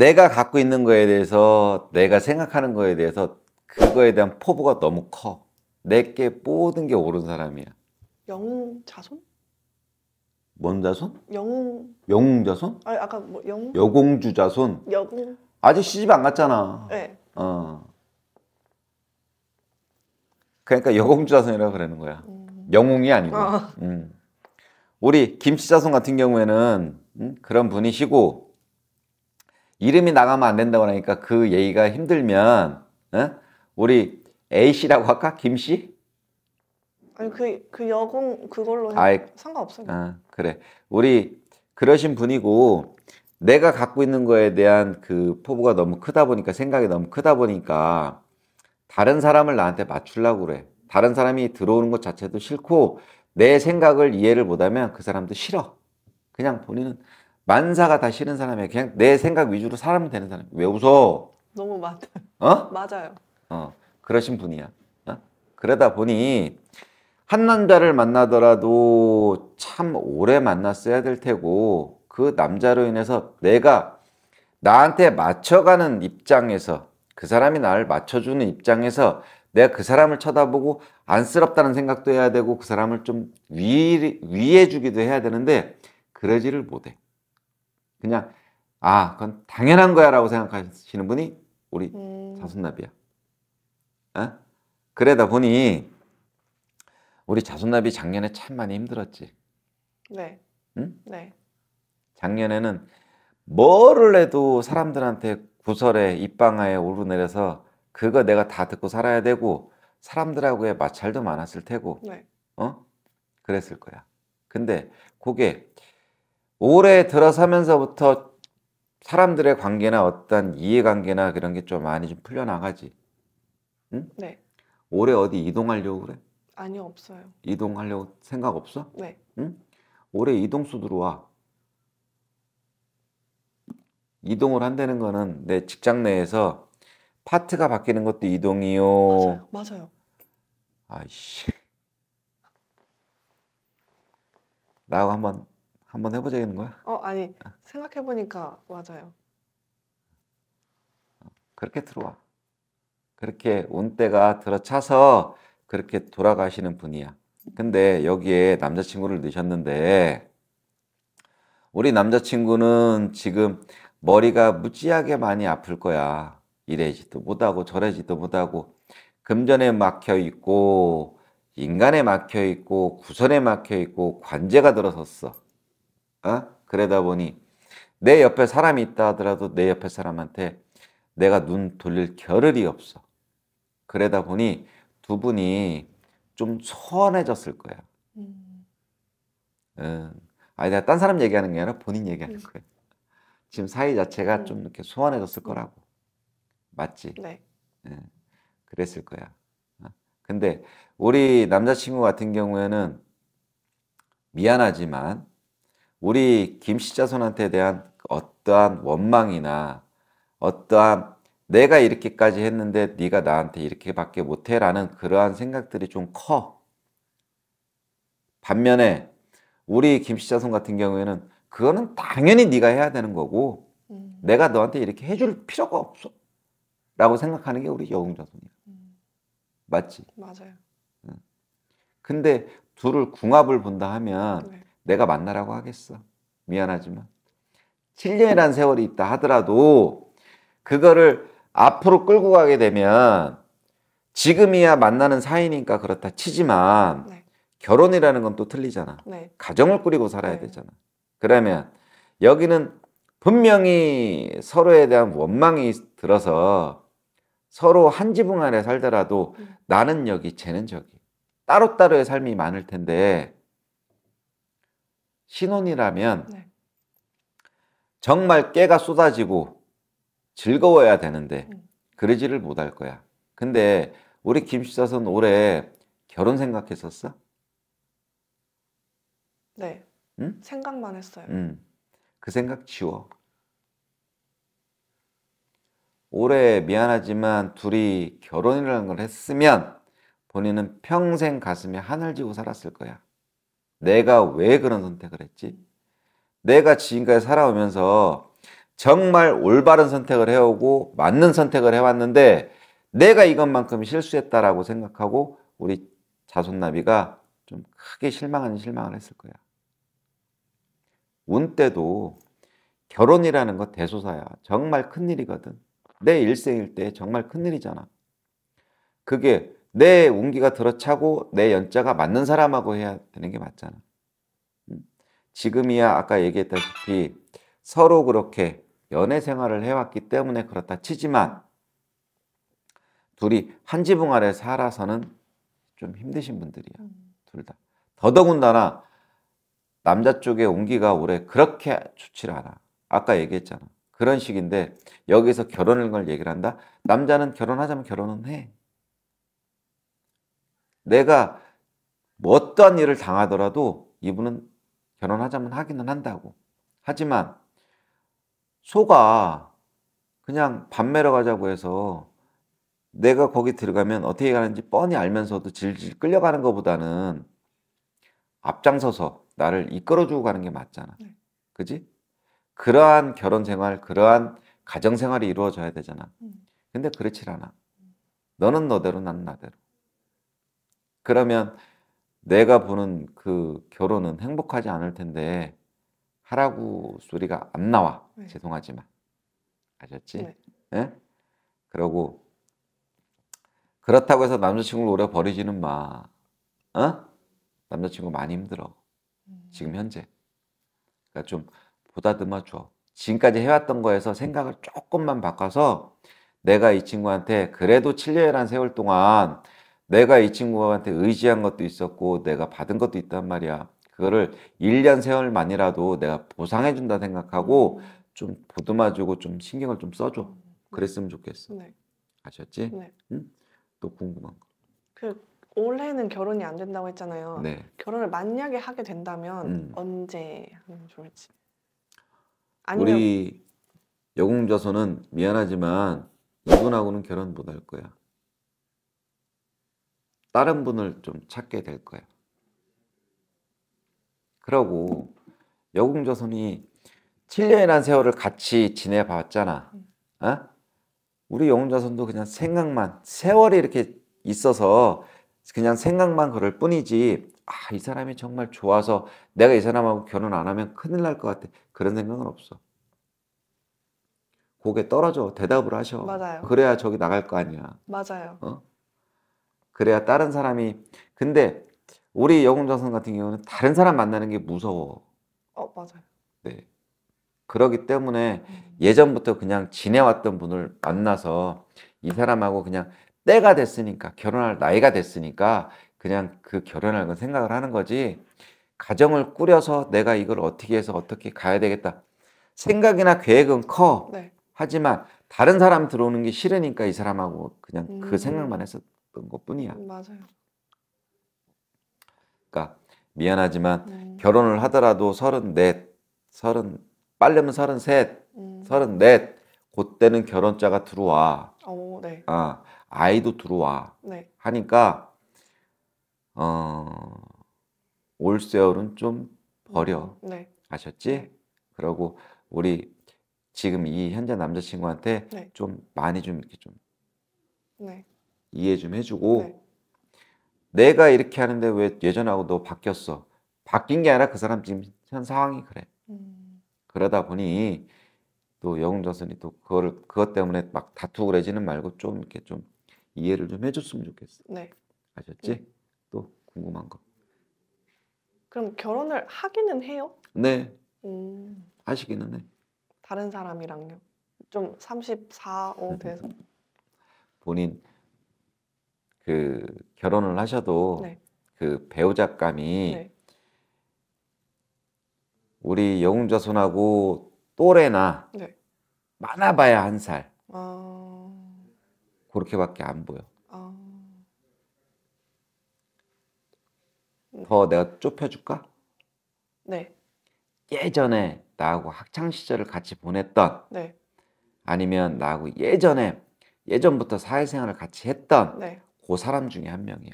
내가 갖고 있는 거에 대해서 내가 생각하는 거에 대해서 그거에 대한 포부가 너무 커. 내게 모든 게 옳은 사람이야. 영웅 자손? 뭔 자손? 영웅. 영웅 자손? 아 아까 뭐 영웅? 여공주 자손. 여공. 아직 시집 안 갔잖아. 네. 어. 그러니까 여공주 자손이라고 그러는 거야. 음. 영웅이 아니고. 어. 음. 우리 김씨 자손 같은 경우에는 음? 그런 분이시고 이름이 나가면 안 된다고 하니까 그얘기가 힘들면 어? 우리 A씨라고 할까? 김씨? 아니 그, 그 여공 그걸로 아이, 상관없어요 아, 그래 우리 그러신 분이고 내가 갖고 있는 거에 대한 그 포부가 너무 크다 보니까 생각이 너무 크다 보니까 다른 사람을 나한테 맞추려고 그래 다른 사람이 들어오는 것 자체도 싫고 내 생각을 이해를 못하면 그 사람도 싫어 그냥 본인은 만사가 다 싫은 사람이 야 그냥 내 생각 위주로 사람은 되는 사람. 왜 웃어? 너무 맞아. 어? 맞아요. 어, 그러신 분이야. 어? 그러다 보니 한 남자를 만나더라도 참 오래 만났어야 될 테고 그 남자로 인해서 내가 나한테 맞춰가는 입장에서 그 사람이 나를 맞춰주는 입장에서 내가 그 사람을 쳐다보고 안쓰럽다는 생각도 해야 되고 그 사람을 좀 위, 위해주기도 해야 되는데 그러지를 못해. 그냥 아 그건 당연한 거야라고 생각하시는 분이 우리 음. 자손나비야. 어? 그러다 보니 우리 자손나비 작년에 참 많이 힘들었지. 네. 응? 네. 작년에는 뭐를 해도 사람들한테 구설에 입방아에 오르내려서 그거 내가 다 듣고 살아야 되고 사람들하고의 마찰도 많았을 테고. 네. 어? 그랬을 거야. 근데 그게 올해 들어서면서부터 사람들의 관계나 어떤 이해관계나 그런 게 좀 많이 좀 풀려나가지. 응? 네. 올해 어디 이동하려고 그래? 아니요, 없어요. 이동하려고 생각 없어? 네. 응? 올해 이동수 들어와. 이동을 한다는 거는 내 직장 내에서 파트가 바뀌는 것도 이동이요. 맞아요. 맞아요. 아이씨. 나하고 한번 한번 해보자는 거야? 어 아니 생각해 보니까 맞아요. 그렇게 들어와. 그렇게 온때가 들어차서 그렇게 돌아가시는 분이야. 근데 여기에 남자친구를 넣으셨는데 우리 남자친구는 지금 머리가 무지하게 많이 아플 거야. 이래지도 못하고 저래지도 못하고 금전에 막혀 있고 인간에 막혀 있고 구선에 막혀 있고 관제가 들어섰어. 어? 그러다 보니 내 옆에 사람이 있다 하더라도 내 옆에 사람한테 내가 눈 돌릴 겨를이 없어. 그러다 보니 두 분이 좀 소원해졌을 거야. 음. 음. 아니 내가 딴 사람 얘기하는 게 아니라 본인 얘기하는 음. 거야. 지금 사이 자체가 음. 좀 이렇게 소원해졌을 거라고. 음. 맞지? 네. 음. 그랬을 거야. 어? 근데 우리 남자친구 같은 경우에는 미안하지만 우리 김씨 자손한테 대한 어떠한 원망이나 어떠한 내가 이렇게까지 했는데 네가 나한테 이렇게밖에 못해라는 그러한 생각들이 좀 커. 반면에 우리 김씨 자손 같은 경우에는 그거는 당연히 네가 해야 되는 거고 음. 내가 너한테 이렇게 해줄 필요가 없어. 라고 생각하는 게 우리 여웅 자손이야. 음. 맞지? 맞아요. 근데 둘을 궁합을 본다 하면 네. 내가 만나라고 하겠어. 미안하지만. 7년이라는 세월이 있다 하더라도 그거를 앞으로 끌고 가게 되면 지금이야 만나는 사이니까 그렇다 치지만 네. 결혼이라는 건 또 틀리잖아. 네. 가정을 꾸리고 살아야 네. 되잖아. 그러면 여기는 분명히 서로에 대한 원망이 들어서 서로 한 지붕 안에 살더라도 음. 나는 여기, 쟤는 저기. 따로따로의 삶이 많을 텐데 신혼이라면 네. 정말 깨가 쏟아지고 즐거워야 되는데 음. 그러지를 못할 거야. 근데 우리 김씨사선 올해 결혼 생각했었어? 네. 응? 생각만 했어요. 응. 그 생각 지워. 올해 미안하지만 둘이 결혼이라는 걸 했으면 본인은 평생 가슴에 하늘 지고 살았을 거야. 내가 왜 그런 선택을 했지? 내가 지금까지 살아오면서 정말 올바른 선택을 해오고 맞는 선택을 해왔는데 내가 이것만큼 실수했다라고 생각하고 우리 자손나비가 좀 크게 실망하는 실망을 했을 거야. 운 때도 결혼이라는 거 대소사야. 정말 큰일이거든. 내 일생일 때 정말 큰일이잖아. 그게 내 운기가 들어차고 내 연자가 맞는 사람하고 해야 되는 게 맞잖아. 음. 지금이야 아까 얘기했다시피 서로 그렇게 연애 생활을 해왔기 때문에 그렇다 치지만 둘이 한 지붕 아래 살아서는 좀 힘드신 분들이야. 음. 둘 다. 더더군다나 남자 쪽의 온기가 올해 그렇게 좋지를 않아. 아까 얘기했잖아. 그런 식인데 여기서 결혼을 걸 얘기를 한다. 남자는 결혼하자면 결혼은 해. 내가 뭐어떤 일을 당하더라도 이분은 결혼하자면 하기는 한다고. 하지만 소가 그냥 밤 매러 가자고 해서 내가 거기 들어가면 어떻게 가는지 뻔히 알면서도 질질 끌려가는 것보다는 앞장서서 나를 이끌어주고 가는 게 맞잖아. 네. 그지? 그러한 결혼 생활, 그러한 가정 생활이 이루어져야 되잖아. 음. 근데 그렇지 않아. 너는 너대로, 나는 나대로. 그러면 내가 보는 그 결혼은 행복하지 않을 텐데 하라고 소리가 안 나와. 네. 죄송하지만. 아셨지? 네. 예? 그러고 그렇다고 해서 남자친구를 오래 버리지는 마. 어? 남자친구 많이 힘들어. 음. 지금 현재. 그러니까 좀 보다듬어 줘. 지금까지 해왔던 거에서 생각을 조금만 바꿔서 내가 이 친구한테 그래도 7년이란 세월 동안 내가 이 친구한테 의지한 것도 있었고 내가 받은 것도 있단 말이야. 그거를 1년 세월만이라도 내가 보상해 준다 생각하고 좀 보듬어 주고 좀 신경을 좀 써줘. 그랬으면 좋겠어. 네. 아셨지? 네. 응? 또 궁금한 거. 그 올해는 결혼이 안 된다고 했잖아요. 네. 결혼을 만약에 하게 된다면 음. 언제 하면 좋을지. 아니면... 우리 여공자서은 미안하지만 이분하고는 결혼 못 할 거야. 다른 분을 좀 찾게 될 거예요. 그러고 여궁조선이 7년이라는 세월을 같이 지내봤잖아. 어? 우리 여궁조선도 그냥 생각만 세월이 이렇게 있어서 그냥 생각만 그럴 뿐이지 아, 이 사람이 정말 좋아서 내가 이 사람하고 결혼 안 하면 큰일 날 것 같아. 그런 생각은 없어. 고개 떨어져. 대답을 하셔. 맞아요. 그래야 저기 나갈 거 아니야. 맞아요. 어? 그래야 다른 사람이 근데 우리 여공정선 같은 경우는 다른 사람 만나는 게 무서워. 어 맞아요. 네. 그러기 때문에 음. 예전부터 그냥 지내왔던 분을 만나서 이 사람하고 그냥 때가 됐으니까 결혼할 나이가 됐으니까 그냥 그 결혼할 건 생각을 하는 거지 가정을 꾸려서 내가 이걸 어떻게 해서 어떻게 가야 되겠다 생각이나 계획은 커 네. 하지만 다른 사람 들어오는 게 싫으니까 이 사람하고 그냥 그 음. 그 생각만 해서 싶은 것뿐이야. 음, 맞아요. 그러니까 미안하지만 음. 결혼을 하더라도 서른넷, 서른 빨려면 서른셋, 음. 서른넷 그때는 결혼자가 들어와. 오, 어, 네. 아 아이도 들어와. 네. 하니까 어, 올 세월은 좀 버려. 음. 네. 아셨지? 네. 그러고 우리 지금 이 현재 남자친구한테 네. 좀 많이 좀 이렇게 좀 네. 이해 좀 해주고 네. 내가 이렇게 하는데 왜 예전하고 너 바뀌었어? 바뀐 게 아니라 그 사람 지금 현 상황이 그래. 음. 그러다 보니 또 영웅전선이 또 그거를 그것 때문에 막 다투고 그러지는 말고 좀 이렇게 좀 이해를 좀 해줬으면 좋겠어. 네. 아셨지? 음. 또 궁금한 거. 그럼 결혼을 하기는 해요? 네. 음. 하시기는 해. 다른 사람이랑요? 좀 34, 5 돼서. 본인 그 결혼을 하셔도 네. 그 배우자감이 네. 우리 영웅자손하고 또래나 네. 많아봐야 한 살. 아... 그렇게밖에 안 보여. 아. 음. 더 내가 좁혀줄까? 네. 예전에 나하고 학창 시절을 같이 보냈던 네. 아니면 나하고 예전에 예전부터 사회생활을 같이 했던 네. 그 사람 중에 한 명이야.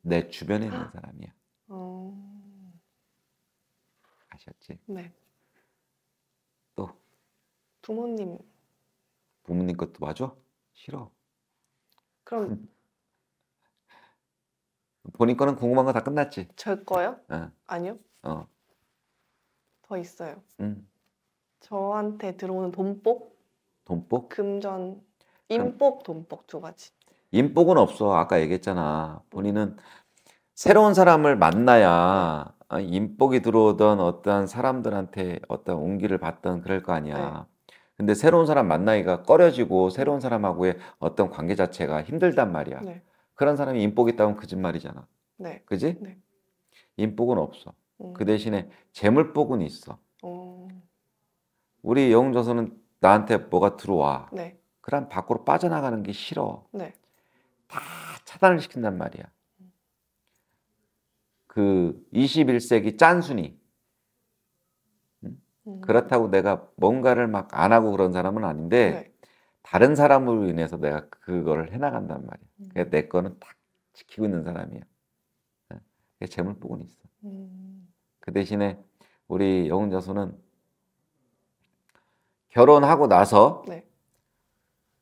내 주변에 있는 아. 사람이야. 어... 아셨지? 네. 또 부모님. 부모님 것도 맞아? 싫어. 그럼 본인 거는 궁금한 거 다 끝났지? 저 거요? 어. 아니요. 어. 더 있어요. 음. 저한테 들어오는 돈복. 돈복? 금전, 임복, 돈복 두 가지. 인복은 없어. 아까 얘기했잖아. 본인은 새로운 사람을 만나야 어, 인복이 들어오던 어떠한 사람들한테 어떤 온기를 받던 그럴 거 아니야. 네. 근데 새로운 사람 만나기가 꺼려지고 새로운 사람하고의 어떤 관계 자체가 힘들단 말이야. 네. 그런 사람이 인복이 있다면 거짓말이잖아. 그 네. 그지? 네. 인복은 없어. 음. 그 대신에 재물복은 있어. 오. 어. 우리 영조선은 나한테 뭐가 들어와. 네. 그럼 밖으로 빠져나가는 게 싫어. 네. 다 차단을 시킨단 말이야. 그 21세기 짠순이. 음. 그렇다고 내가 뭔가를 막 안 하고 그런 사람은 아닌데 네. 다른 사람으로 인해서 내가 그거를 해나간단 말이야. 음. 그러니까 내 거는 딱 지키고 있는 사람이야. 그 재물복은 있어. 음. 그 대신에 우리 영웅자수는 결혼하고 나서 네.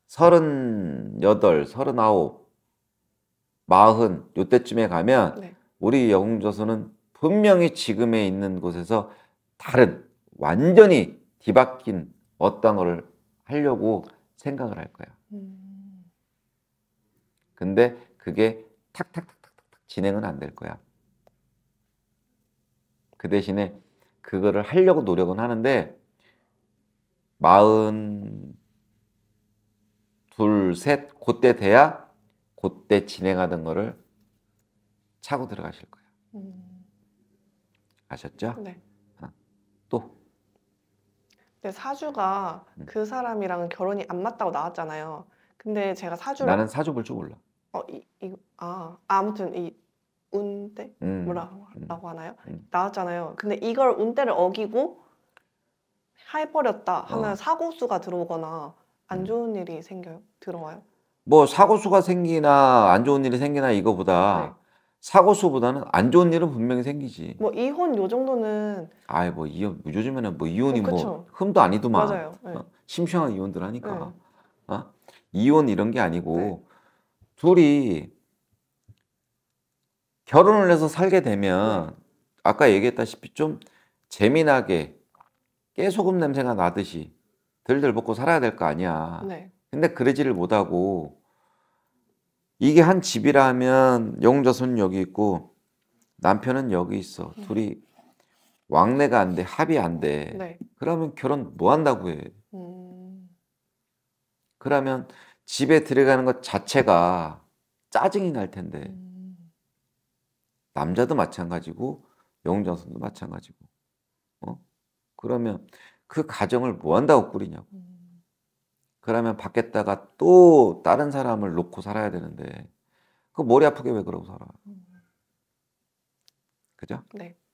서른여덟, 네. 서른아홉 마흔 요때쯤에 가면 네. 우리 영웅조선은 분명히 지금에 있는 곳에서 다른 완전히 뒤바뀐 어떤 거를 하려고 생각을 할 거야. 음. 근데 그게 탁탁탁탁탁 진행은 안 될 거야. 그 대신에 그거를 하려고 노력은 하는데 마흔 둘, 셋 그때 돼야 그때 진행하던 거를 차고 들어가실 거예 음. 아셨죠? 네. 하 어, 또. 근데 사주가 음. 그 사람이랑 결혼이 안 맞다고 나왔잖아요. 근데 제가 사주 나는 사주 볼줄 몰라. 어, 이, 이, 아, 아무튼 이 운대 음. 뭐라고 음. 하나요? 음. 나왔잖아요. 근데 이걸 운대를 어기고 해버렸다 하면 어. 사고수가 들어오거나 안 음. 좋은 일이 생겨요. 들어와요. 뭐 사고수가 생기나 안 좋은 일이 생기나 이거보다 네. 사고수보다는 안 좋은 일은 분명히 생기지. 뭐 이혼 요 정도는 아이 뭐 이혼 요즘에는 뭐 이혼이 어, 뭐 흠도 아니더만. 맞아요. 네. 어? 심심한 이혼들 하니까. 네. 어? 이혼 이런 게 아니고 네. 둘이 결혼을 해서 살게 되면 네. 아까 얘기했다시피 좀 재미나게 깨소금 냄새가 나듯이 들들 먹고 살아야 될 거 아니야. 네. 근데 그러지를 못하고 이게 한 집이라면 용자손 여기 있고 남편은 여기 있어. 음. 둘이 왕래가 안 돼. 합이 안 돼. 네. 그러면 결혼 뭐 한다고 해. 음. 그러면 집에 들어가는 것 자체가 짜증이 날 텐데. 음. 남자도 마찬가지고 용자손도 마찬가지고. 어? 그러면 그 가정을 뭐 한다고 꾸리냐고. 음. 그러면 밖에다가또 다른 사람을 놓고 살아야 되는데 그 머리 아프게 왜 그러고 살아? 음. 그죠? 네.